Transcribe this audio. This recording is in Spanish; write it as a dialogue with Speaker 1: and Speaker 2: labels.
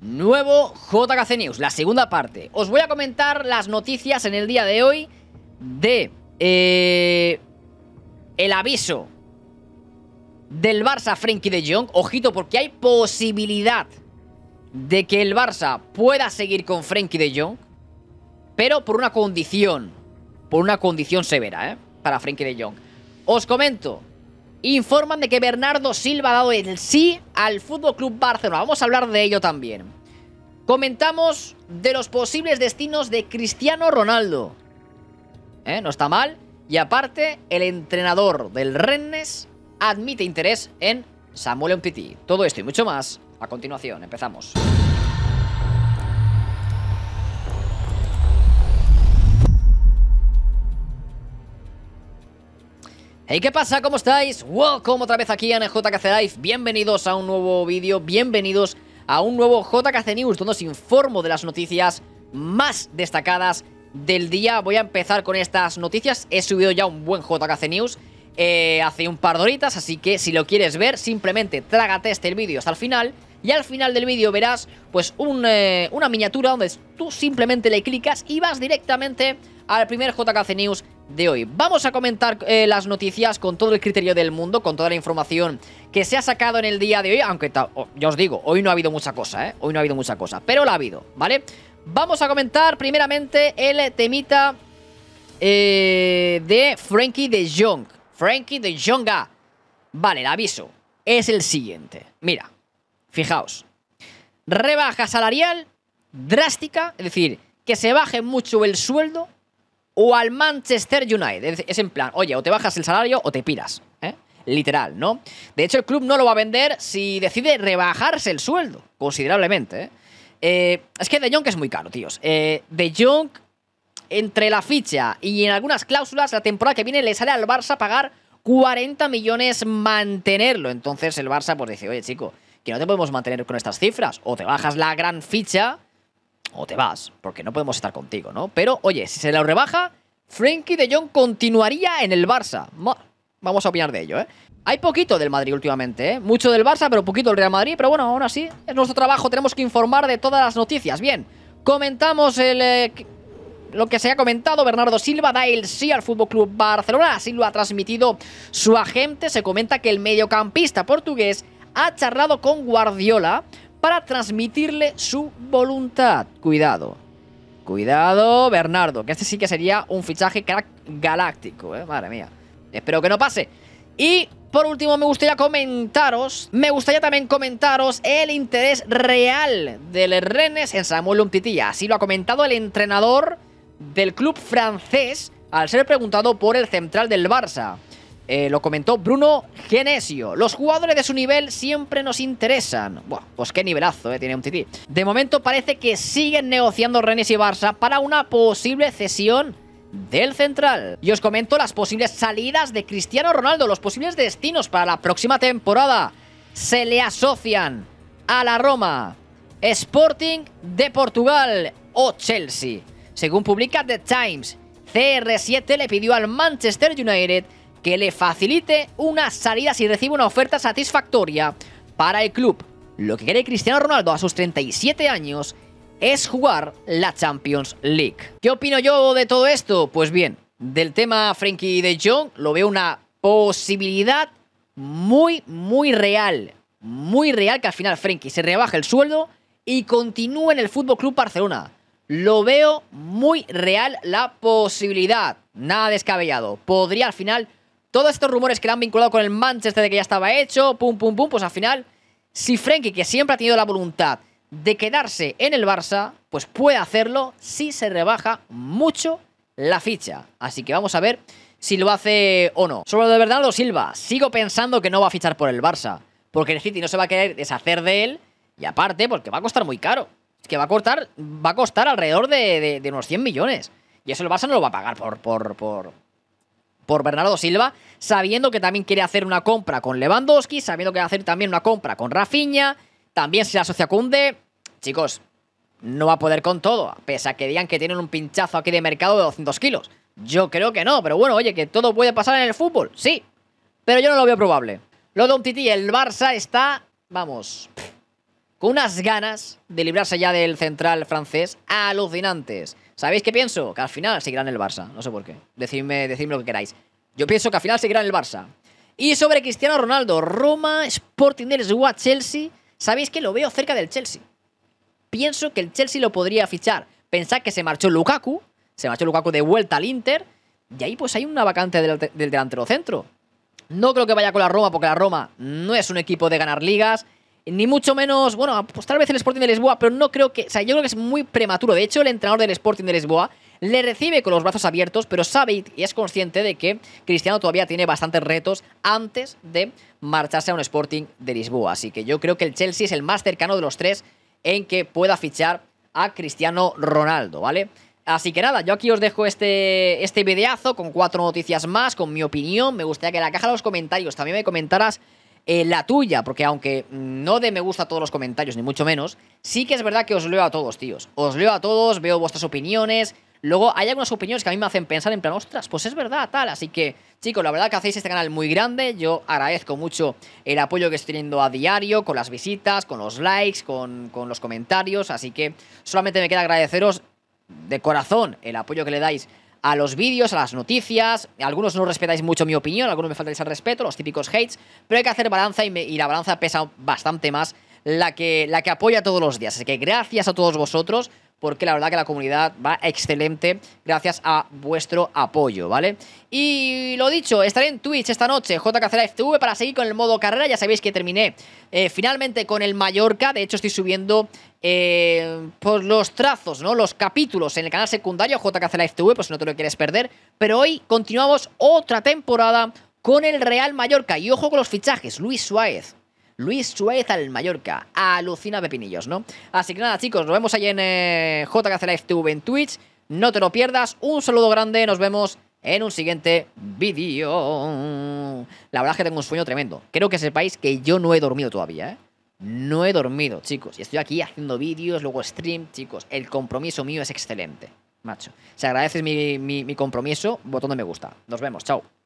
Speaker 1: Nuevo JKC News, la segunda parte. Os voy a comentar las noticias en el día de hoy de eh, el aviso del Barça Frenkie de Jong. Ojito, porque hay posibilidad de que el Barça pueda seguir con Frenkie de Jong, pero por una condición, por una condición severa, ¿eh? Para Frenkie de Jong. Os comento informan de que Bernardo Silva ha dado el sí al Fútbol Club Barcelona. Vamos a hablar de ello también. Comentamos de los posibles destinos de Cristiano Ronaldo. ¿Eh? No está mal. Y aparte, el entrenador del Rennes admite interés en Samuel Umtiti. Todo esto y mucho más a continuación. Empezamos. Hey, ¿qué pasa? ¿Cómo estáis? Welcome otra vez aquí en el JKC Live. Bienvenidos a un nuevo vídeo, bienvenidos a un nuevo JKC News, donde os informo de las noticias más destacadas del día. Voy a empezar con estas noticias. He subido ya un buen JKC News eh, hace un par de horitas, así que si lo quieres ver, simplemente trágate este vídeo hasta el final. Y al final del vídeo verás pues eh, una miniatura donde tú simplemente le clicas y vas directamente al primer JKC News de hoy. Vamos a comentar eh, las noticias con todo el criterio del mundo, con toda la información que se ha sacado en el día de hoy, aunque oh, ya os digo, hoy no ha habido mucha cosa, ¿eh? Hoy no ha habido mucha cosa, pero la ha habido, ¿vale? Vamos a comentar primeramente el temita eh, de Frankie de Jong. Frankie de Jonga. Vale, el aviso es el siguiente. Mira, fijaos. Rebaja salarial drástica, es decir, que se baje mucho el sueldo o al Manchester United. Es en plan, oye, o te bajas el salario o te piras. ¿eh? Literal, ¿no? De hecho, el club no lo va a vender si decide rebajarse el sueldo, considerablemente. ¿eh? Eh, es que De Jong es muy caro, tíos. de Jong, entre la ficha y en algunas cláusulas, la temporada que viene le sale al Barça pagar 40 millones mantenerlo. Entonces el Barça pues dice, oye, chico, que no te podemos mantener con estas cifras. O te bajas la gran ficha o te vas, porque no podemos estar contigo, ¿no? Pero, oye, si se la rebaja, Frenkie de Jong continuaría en el Barça. Vamos a opinar de ello, ¿eh? Hay poquito del Madrid últimamente, ¿eh? Mucho del Barça, pero poquito del Real Madrid. Pero bueno, aún así, es nuestro trabajo, tenemos que informar de todas las noticias. Bien, comentamos el... Eh, lo que se ha comentado, Bernardo Silva da el sí al Fútbol Club Barcelona, así lo ha transmitido su agente. Se comenta que el mediocampista portugués ha charlado con Guardiola para transmitirle su voluntad. Cuidado. Cuidado, Bernardo, que este sí que sería un fichaje crack galáctico, ¿eh? Madre mía. Espero que no pase. Y por último, me gustaría comentaros, me gustaría también comentaros el interés real del Rennes en Samuel Umtiti. Así lo ha comentado el entrenador del club francés al ser preguntado por el central del Barça. Eh, lo comentó Bruno Genesio. Los jugadores de su nivel siempre nos interesan. Buah, pues qué nivelazo, eh, tiene un tití. De momento parece que siguen negociando Rennes y Barça para una posible cesión del central. Y os comento las posibles salidas de Cristiano Ronaldo, los posibles destinos para la próxima temporada. Se le asocian a la Roma, Sporting de Portugal o Chelsea. Según publica The Times, CR7 le pidió al Manchester United que le facilite una salida si recibe una oferta satisfactoria para el club. Lo que quiere Cristiano Ronaldo a sus 37 años es jugar la Champions League. ¿Qué opino yo de todo esto? Pues bien, del tema Frankie de Jong lo veo una posibilidad muy, muy real. Muy real que al final Frenkie se rebaje el sueldo y continúe en el Fútbol Club Barcelona. Lo veo muy real la posibilidad. Nada descabellado. Podría al final todos estos rumores que le han vinculado con el Manchester de que ya estaba hecho, pum, pum, pum, pues al final, si Frenkie, que siempre ha tenido la voluntad de quedarse en el Barça, pues puede hacerlo si se rebaja mucho la ficha. Así que vamos a ver si lo hace o no. Sobre lo de Bernardo Silva, sigo pensando que no va a fichar por el Barça, porque el City no se va a querer deshacer de él, y aparte, porque va a costar muy caro. Es que va a, costar, va a costar alrededor de, unos 100 millones. Y eso el Barça no lo va a pagar por, por, por por Bernardo Silva, sabiendo que también quiere hacer una compra con Lewandowski, sabiendo que va a hacer también una compra con Rafinha, también se asocia Cunde. Chicos, no va a poder con todo, pese a que digan que tienen un pinchazo aquí de mercado de 200 kilos. Yo creo que no, pero bueno, oye, que todo puede pasar en el fútbol, sí. Pero yo no lo veo probable. Lo de un tití, el Barça está, vamos, con unas ganas de librarse ya del central francés alucinantes. ¿Sabéis qué pienso? Que al final seguirán el Barça, no sé por qué. Decidme, lo que queráis. Yo pienso que al final seguirán el Barça. Y sobre Cristiano Ronaldo, Roma, Sporting de Lisboa, Chelsea, ¿sabéis que lo veo cerca del Chelsea? Pienso que el Chelsea lo podría fichar. Pensad que se marchó Lukaku, se marchó Lukaku de vuelta al Inter, y ahí pues hay una vacante del, del delantero centro. No creo que vaya con la Roma, porque la Roma no es un equipo de ganar ligas, ni mucho menos, bueno, apostar pues tal vez el Sporting de Lisboa, pero no creo que, o sea, yo creo que es muy prematuro. De hecho, el entrenador del Sporting de Lisboa le recibe con los brazos abiertos, pero sabe y es consciente de que Cristiano todavía tiene bastantes retos antes de marcharse a un Sporting de Lisboa. Así que yo creo que el Chelsea es el más cercano de los tres en que pueda fichar a Cristiano Ronaldo, ¿vale? Así que nada, yo aquí os dejo este, este videazo con cuatro noticias más, con mi opinión. Me gustaría que en la caja de los comentarios también me comentaras eh, la tuya, porque aunque no de me gusta todos los comentarios, ni mucho menos, sí que es verdad que os leo a todos, tíos. Os leo a todos, veo vuestras opiniones. Luego hay algunas opiniones que a mí me hacen pensar en plan, ostras, pues es verdad, tal. Así que, chicos, la verdad que hacéis este canal muy grande. Yo agradezco mucho el apoyo que estoy teniendo a diario, con las visitas, con los likes, con, con los comentarios. Así que solamente me queda agradeceros de corazón el apoyo que le dais a los vídeos, a las noticias. Algunos no respetáis mucho mi opinión, algunos me faltáis al respeto, los típicos hates, pero hay que hacer balanza y, la balanza pesa bastante más la que, la que apoya todos los días. Así que gracias a todos vosotros porque la verdad que la comunidad va excelente gracias a vuestro apoyo, ¿vale? Y lo dicho, estaré en Twitch esta noche, JK para seguir con el modo carrera. Ya sabéis que terminé eh, finalmente con el Mallorca. De hecho, estoy subiendo eh, por los trazos, ¿no? Los capítulos en el canal secundario JKC TV, pues no te lo quieres perder. Pero hoy continuamos otra temporada con el Real Mallorca. Y ojo con los fichajes, Luis Suárez. Luis Suárez al Mallorca. Alucina Pepinillos, ¿no? Así que nada, chicos, nos vemos ahí en eh, TV en Twitch. No te lo pierdas. Un saludo grande, nos vemos en un siguiente vídeo. La verdad es que tengo un sueño tremendo. Creo que sepáis que yo no he dormido todavía, ¿eh? No he dormido, chicos. Y estoy aquí haciendo vídeos, luego stream, chicos. El compromiso mío es excelente, macho. Si agradeces mi, mi compromiso, botón de me gusta. Nos vemos, chao.